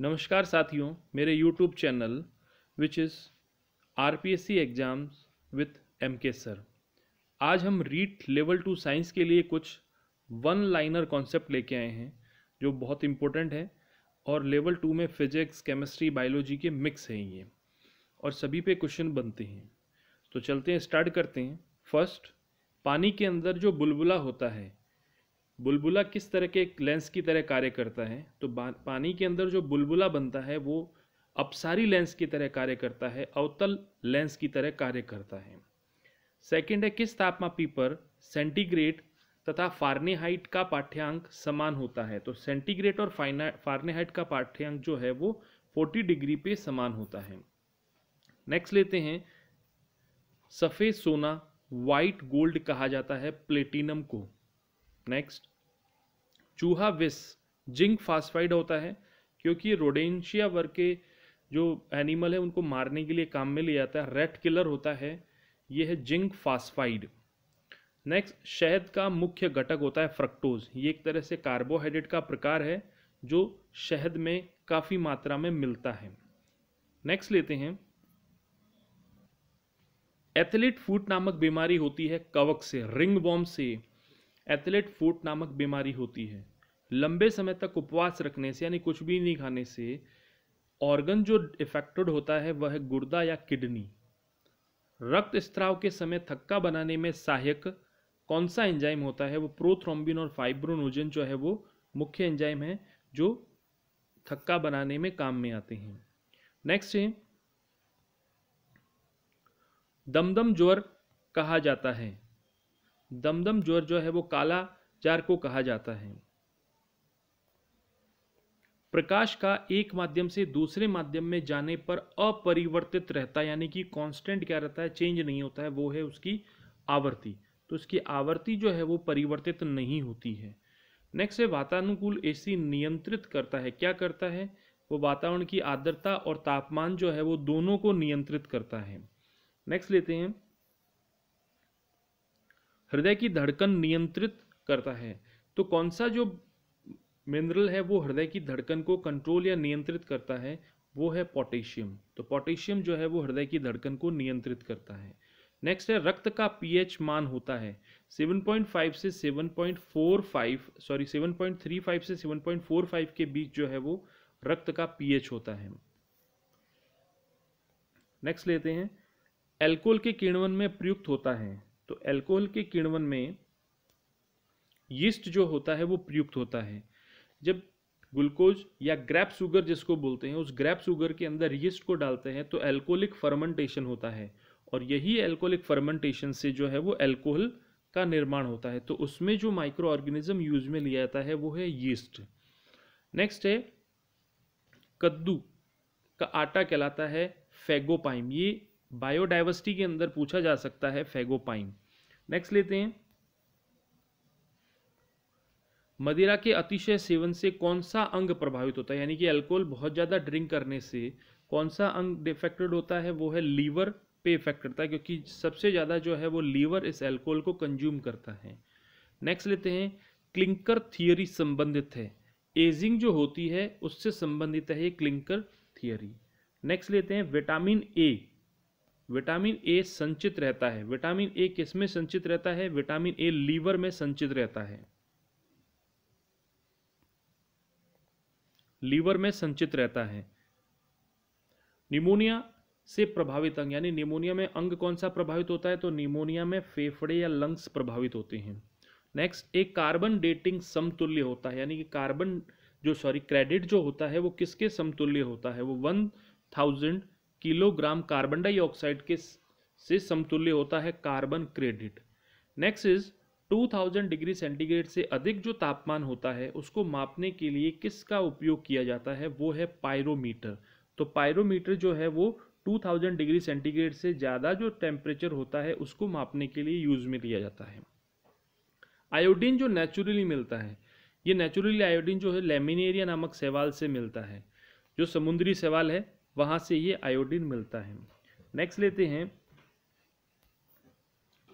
नमस्कार साथियों मेरे YouTube channel which is R P S C exams with M K sir आज हम रीट लेवल टू साइंस के लिए कुछ वन लाइनर कॉन्सेप्ट लेके आए हैं जो बहुत इम्पोर्टेंट है और लेवल टू में फिजिक्स केमिस्ट्री बायोलॉजी के मिक्स हैं ये और सभी पे क्वेश्चन बनते हैं तो चलते हैं स्टार्ट करते हैं फर्स्ट पानी के अंदर जो बुलबुला होता है बुलबुला किस तरह के एक लेंस की तरह कार्य करता है तो पानी के अंदर जो बुलबुला बनता है वो अपसारी लेंस की तरह कार्य करता है अवतल लेंस की तरह कार्य करता है सेकंड है किस तापमापी पर सेंटीग्रेड तथा फार्नेहाइट का पाठ्यांक समान होता है तो सेंटीग्रेड और फार्नेहाइट का पाठ्यांक जो है वो 40 डिग्री पे समान होता है नेक्स्ट लेते हैं सफ़ेद सोना वाइट गोल्ड कहा जाता है प्लेटिनम को नेक्स्ट चूहा विस जिंक फास्फाइड होता है क्योंकि ये रोडेंशिया वर्ग के जो एनिमल है उनको मारने के लिए काम में लिया जाता है रेड किलर होता है ये है जिंक फास्फाइड नेक्स्ट शहद का मुख्य घटक होता है फ्रक्टोज ये एक तरह से कार्बोहाइड्रेट का प्रकार है जो शहद में काफ़ी मात्रा में मिलता है नेक्स्ट लेते हैं एथलीट फूट नामक बीमारी होती है कवक से रिंग बॉम्ब से एथलेट फूट नामक बीमारी होती है लंबे समय तक उपवास रखने से यानी कुछ भी नहीं खाने से ऑर्गन जो इफेक्टेड होता है वह है गुर्दा या किडनी रक्त स्त्राव के समय थक्का बनाने में सहायक कौन सा एंजाइम होता है वो प्रोथ्रोम्बिन और फाइब्रोनोजन जो है वो मुख्य एंजाइम है जो थक्का बनाने में काम में आते हैं नेक्स्ट है दमदम ज्वर कहा जाता है दमदम ज्वर जो है वो काला जार को कहा जाता है प्रकाश का एक माध्यम से दूसरे माध्यम में जाने पर अपरिवर्तित रहता है यानी कि कांस्टेंट क्या रहता है चेंज नहीं होता है वो है उसकी आवृत्ति तो उसकी आवृत्ति जो है वो परिवर्तित नहीं होती है नेक्स्ट है वातानुकूल एसी नियंत्रित करता है क्या करता है वो वातावरण की आर्द्रता और तापमान जो है वो दोनों को नियंत्रित करता है नेक्स्ट लेते हैं हृदय की धड़कन नियंत्रित करता है तो कौन सा जो मिनरल है वो हृदय की धड़कन को कंट्रोल या नियंत्रित करता है वो है पोटेशियम तो पोटेशियम जो है वो हृदय की धड़कन को नियंत्रित करता है नेक्स्ट है रक्त का पीएच मान होता है 7.5 से 7.45 सॉरी 7.35 से 7.45 के बीच जो है वो रक्त का पीएच होता है नेक्स्ट लेते हैं एल्कोहल के किण्वन में प्रयुक्त होता है तो अल्कोहल के किण्वन में यीस्ट जो होता है वो प्रयुक्त होता है जब ग्लूकोज या ग्रैप शुगर जिसको बोलते हैं उस ग्रैप शुगर के अंदर यीस्ट को डालते हैं तो एल्कोहलिक फर्मेंटेशन होता है और यही एल्कोहलिक फर्मेंटेशन से जो है वो एल्कोहल का निर्माण होता है तो उसमें जो माइक्रो ऑर्गेनिज्म यूज में लिया जाता है वो है यीस्ट नेक्स्ट है कद्दू का आटा कहलाता है फेगोपाइम ये बायोडाइवर्सिटी के अंदर पूछा जा सकता है फेगोपाइन नेक्स्ट लेते हैं मदिरा के अतिशय सेवन से कौन सा अंग प्रभावित होता है यानी कि अल्कोहल बहुत ज़्यादा ड्रिंक करने से कौन सा अंग डिफेक्टेड होता है वो है लीवर पे इफेक्ट करता है क्योंकि सबसे ज़्यादा जो है वो लीवर इस अल्कोहल को कंज्यूम करता है नेक्स्ट लेते हैं क्लिंकर थियोरी संबंधित है एजिंग जो होती है उससे संबंधित है ये क्लिंकर थियोरी नेक्स्ट लेते हैं विटामिन ए विटामिन ए संचित रहता है विटामिन ए किस में संचित रहता है विटामिन ए लीवर में संचित रहता है लीवर में संचित रहता है निमोनिया से प्रभावित अंग यानी निमोनिया में अंग कौन सा प्रभावित होता है तो निमोनिया में फेफड़े या लंग्स प्रभावित होते हैं नेक्स्ट एक कार्बन डेटिंग समतुल्य होता है यानी कि कार्बन जो सॉरी क्रेडिट जो होता है वो किसके समतुल्य होता है वो one thousand kilogram carbon dioxide के से समतुल्य होता है carbon credit next is 2000 degree centigrade से अधिक जो तापमान होता है उसको मापने के लिए किसका उपयोग किया जाता है वो है पायरोमीटर तो पायरोमीटर जो है वो 2000 डिग्री सेंटीग्रेड से ज़्यादा जो टेम्परेचर होता है उसको मापने के लिए यूज़ में लिया जाता है आयोडीन जो नेचुरली मिलता है ये नेचुरली आयोडीन जो है लेमिनेरिया नामक सेवाल से मिलता है जो समुद्री सेवाल है वहाँ से ये आयोडीन मिलता है नेक्स्ट लेते हैं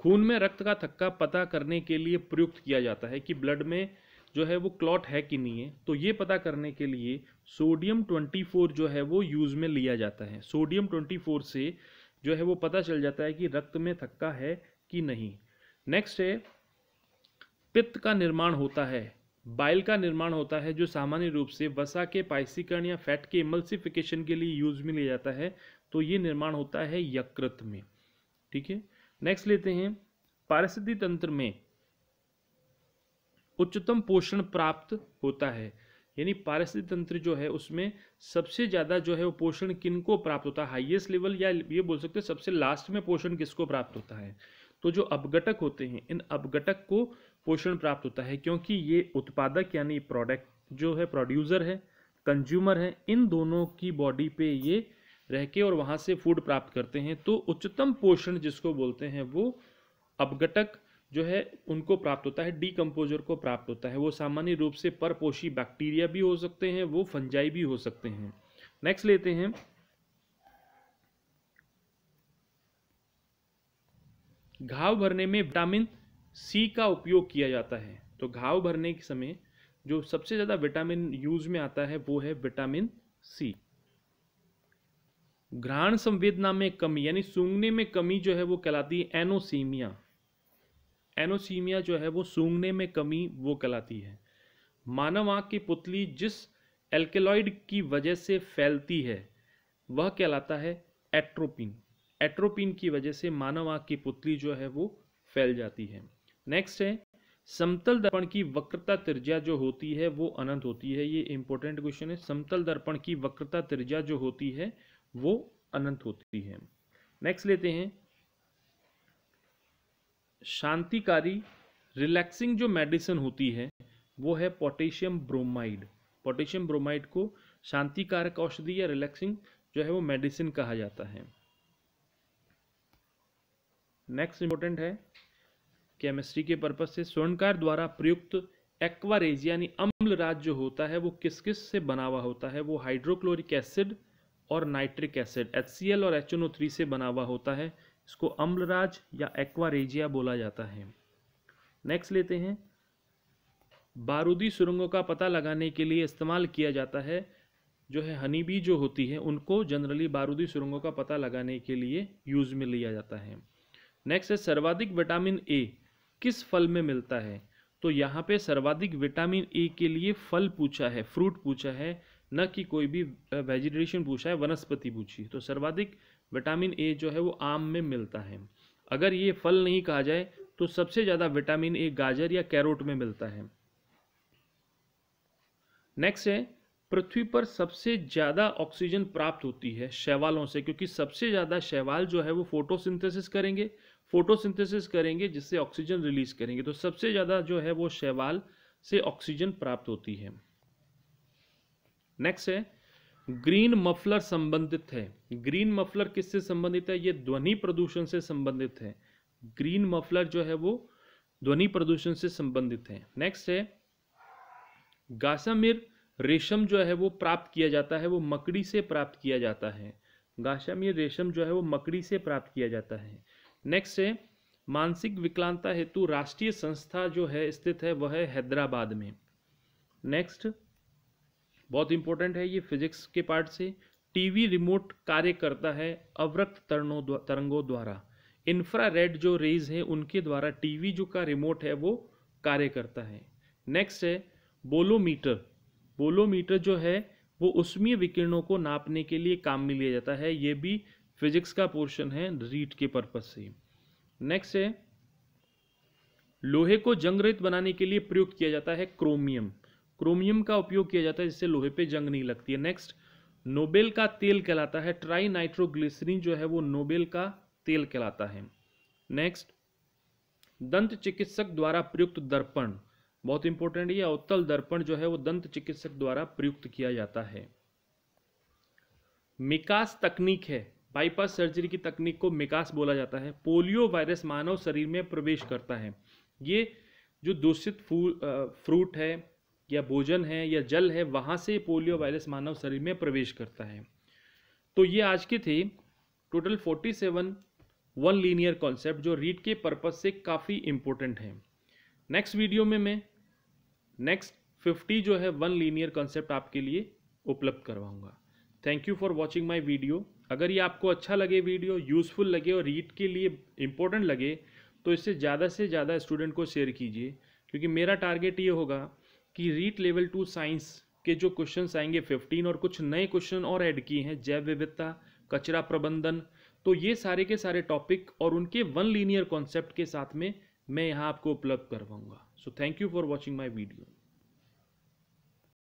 खून में रक्त का थक्का पता करने के लिए प्रयुक्त किया जाता है कि ब्लड में जो है वो क्लॉट है कि नहीं है तो ये पता करने के लिए सोडियम 24 जो है वो यूज़ में लिया जाता है सोडियम 24 से जो है वो पता चल जाता है कि रक्त में थक्का है कि नहीं नेक्स्ट है पित्त का निर्माण होता है बाइल का निर्माण होता है जो सामान्य रूप से वसा के पाइसीकरण या फैट के इमल्सिफिकेशन के लिए यूज में लिया जाता है तो ये निर्माण होता है यकृत में ठीक है नेक्स्ट लेते हैं पारिस्थिति तंत्र में उच्चतम पोषण प्राप्त होता है यानी पारिस्थितिक तंत्र जो है उसमें सबसे ज़्यादा जो है वो पोषण किनको प्राप्त होता है हाइएस्ट लेवल या ये बोल सकते हैं सबसे लास्ट में पोषण किसको प्राप्त होता है तो जो अपघटक होते हैं इन अपघटक को पोषण प्राप्त होता है क्योंकि ये उत्पादक यानी प्रोडक्ट जो है प्रोड्यूसर है कंज्यूमर है इन दोनों की बॉडी पे ये रह के और वहाँ से फूड प्राप्त करते हैं तो उच्चतम पोषण जिसको बोलते हैं वो अपघटक जो है उनको प्राप्त होता है डीकम्पोजर को प्राप्त होता है वो सामान्य रूप से परपोषी बैक्टीरिया भी हो सकते हैं वो फंजाई भी हो सकते हैं नेक्स्ट लेते हैं घाव भरने में विटामिन सी का उपयोग किया जाता है तो घाव भरने के समय जो सबसे ज़्यादा विटामिन यूज में आता है वो है विटामिन सी घ्राण संवेदना में कमी यानी सूंघने में कमी जो है वो कहलाती है एनोसीमिया एनोसीमिया जो है वो सूंघने में कमी वो कहलाती है मानव आँख की पुतली जिस एल्केलॉइड की वजह से फैलती है वह कहलाता है एट्रोपिन एट्रोपिन की वजह से मानव आँख की पुतली जो है वो फैल जाती है नेक्स्ट है समतल दर्पण की वक्रता त्रिज्या जो होती है वो अनंत होती है ये इंपॉर्टेंट क्वेश्चन है समतल दर्पण की वक्रता त्रिज्या जो होती है वो अनंत होती है नेक्स्ट लेते हैं शांतिकारी रिलैक्सिंग जो मेडिसिन होती है वो है पोटेशियम ब्रोमाइड पोटेशियम ब्रोमाइड को शांतिकारक औषधि या रिलैक्सिंग जो है वो मेडिसिन कहा जाता है नेक्स्ट इंपॉर्टेंट है केमिस्ट्री के पर्पज से स्वर्णकार द्वारा प्रयुक्त एक्वारेज यानी अम्ल राज जो होता है वो किस किस से बना हुआ होता है वो हाइड्रोक्लोरिक एसिड और नाइट्रिक एसिड एच और एच से बना हुआ होता है इसको अम्लराज या एक्वारेजिया बोला जाता है नेक्स्ट लेते हैं बारूदी सुरंगों का पता लगाने के लिए इस्तेमाल किया जाता है जो है हनी बी जो होती है उनको जनरली बारूदी सुरंगों का पता लगाने के लिए यूज़ में लिया जाता है नेक्स्ट है सर्वाधिक विटामिन ए किस फल में मिलता है तो यहाँ पे सर्वाधिक विटामिन ए के लिए फल पूछा है फ्रूट पूछा है न कि कोई भी वेजिटेशन पूछा है वनस्पति पूछी तो सर्वाधिक विटामिन ए जो है वो आम में मिलता है अगर ये फल नहीं कहा जाए तो सबसे ज़्यादा विटामिन ए गाजर या कैरोट में मिलता है नेक्स्ट है पृथ्वी पर सबसे ज़्यादा ऑक्सीजन प्राप्त होती है शैवालों से क्योंकि सबसे ज़्यादा शैवाल जो है वो फोटोसिंथेसिस करेंगे फोटोसिंथेसिस करेंगे जिससे ऑक्सीजन रिलीज करेंगे तो सबसे ज़्यादा जो है वो शैवाल से ऑक्सीजन प्राप्त होती है नेक्स्ट है ग्रीन मफलर संबंधित है ग्रीन मफलर किससे संबंधित है ये ध्वनि प्रदूषण से संबंधित है ग्रीन मफलर जो है वो ध्वनि प्रदूषण से संबंधित है नेक्स्ट है गासामिर रेशम जो है वो प्राप्त किया जाता है वो मकड़ी से प्राप्त किया जाता है गाशामिर रेशम जो है वो मकड़ी से प्राप्त किया जाता है नेक्स्ट है मानसिक विकलांगता हेतु राष्ट्रीय संस्था जो है स्थित है वह है हैदराबाद में नेक्स्ट बहुत इंपॉर्टेंट है ये फिजिक्स के पार्ट से टीवी रिमोट कार्य करता है अवरक्त तरंगों तरंगों द्वारा इंफ्रारेड जो रेज है उनके द्वारा टीवी जो का रिमोट है वो कार्य करता है नेक्स्ट है बोलोमीटर बोलोमीटर जो है वो उष्मीय विकिरणों को नापने के लिए काम में लिया जाता है ये भी फिजिक्स का पोर्शन है रीट के पर्पज से नेक्स्ट है लोहे को जंग रहित बनाने के लिए प्रयुक्त किया जाता है क्रोमियम क्रोमियम का उपयोग किया जाता है जिससे लोहे पे जंग नहीं लगती है नेक्स्ट नोबेल का तेल कहलाता है ट्राई नाइट्रोग्लिसरीन जो है वो नोबेल का तेल कहलाता है नेक्स्ट दंत चिकित्सक द्वारा प्रयुक्त दर्पण बहुत इंपॉर्टेंट ये अवतल दर्पण जो है वो दंत चिकित्सक द्वारा प्रयुक्त किया जाता है मिकास तकनीक है बाईपास सर्जरी की तकनीक को मिकास बोला जाता है पोलियो वायरस मानव शरीर में प्रवेश करता है ये जो दूषित फ्रूट है या भोजन है या जल है वहाँ से पोलियो वायरस मानव शरीर में प्रवेश करता है तो ये आज के थे total forty seven one linear concept जो रीड के पर्पज़ से काफ़ी इम्पोर्टेंट हैं नेक्स्ट वीडियो में मैं नेक्स्ट फिफ्टी जो है वन लीनियर कॉन्सेप्ट आपके लिए उपलब्ध करवाऊँगा thank you for watching my video अगर ये आपको अच्छा लगे वीडियो यूज़फुल लगे और रीड के लिए इम्पोर्टेंट लगे तो इससे ज़्यादा से ज़्यादा स्टूडेंट को शेयर कीजिए क्योंकि मेरा टारगेट ये होगा कि रीट लेवल टू साइंस के जो क्वेश्चन आएंगे फिफ्टीन और कुछ नए क्वेश्चन और ऐड किए हैं जैव विविधता कचरा प्रबंधन तो ये सारे के सारे टॉपिक और उनके वन लीनियर कॉन्सेप्ट के साथ में मैं यहाँ आपको उपलब्ध करवाऊँगा so thank you for watching my video